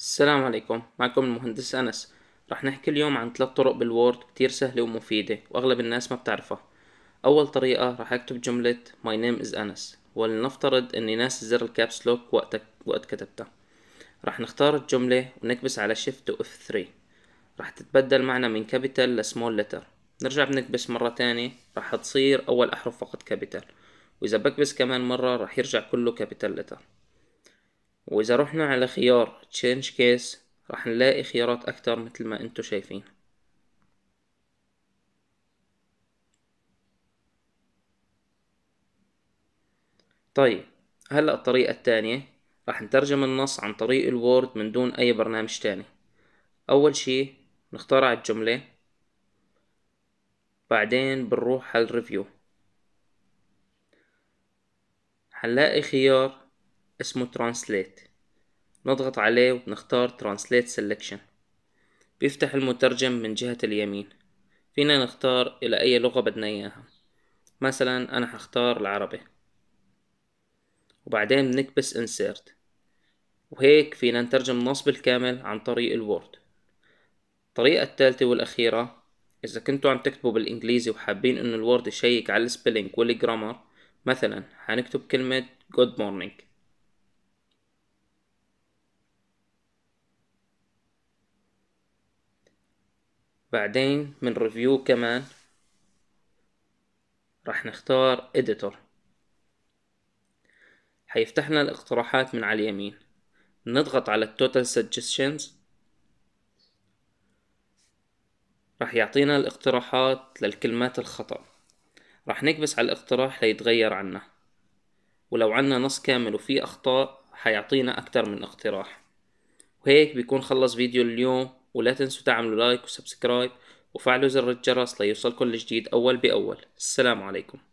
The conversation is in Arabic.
السلام عليكم معكم المهندس أنس رح نحكي اليوم عن ثلاث طرق بالوورد كتير سهلة ومفيدة وأغلب الناس ما بتعرفها أول طريقة رح أكتب جملة My name is أنس ولنفترض أني ناس زر الكابس لوك وقت, وقت كتبتها رح نختار الجملة ونكبس على Shift و F3 رح تتبدل معنا من كابيتال Small letter نرجع بنكبس مرة تانية رح تصير أول أحرف فقط كابيتال وإذا بكبس كمان مرة رح يرجع كله كابيتال letter واذا رحنا على خيار Change Case راح نلاقي خيارات اكتر مثل ما انتو شايفين طيب هلأ الطريقة الثانية راح نترجم النص عن طريق الوورد من دون أي برنامج تاني أول شي نختار على الجملة بعدين بنروح على الريفيو هنلاقي خيار اسمه Translate نضغط عليه ونختار Translate Selection بيفتح المترجم من جهة اليمين فينا نختار إلى أي لغة بدنا إياها مثلا أنا حختار العربي وبعدين بنكبس insert وهيك فينا نترجم النص بالكامل عن طريق الوورد الطريقة الثالثة والأخيرة إذا كنتوا عم تكتبوا بالإنجليزي وحابين إنه الوورد يشيك على السبيلينج والجرامر مثلا حنكتب كلمة good morning بعدين من ريفيو كمان راح نختار editor هيفتح لنا الاقتراحات من على اليمين نضغط على total suggestions راح يعطينا الاقتراحات للكلمات الخطأ راح نكبس على الاقتراح ليتغير عنا ولو عنا نص كامل وفيه أخطاء حيعطينا أكتر من اقتراح وهيك بيكون خلص فيديو اليوم ولا تنسوا تعملوا لايك وسبسكرايب وفعلوا زر الجرس ليوصلكم الجديد أول بأول السلام عليكم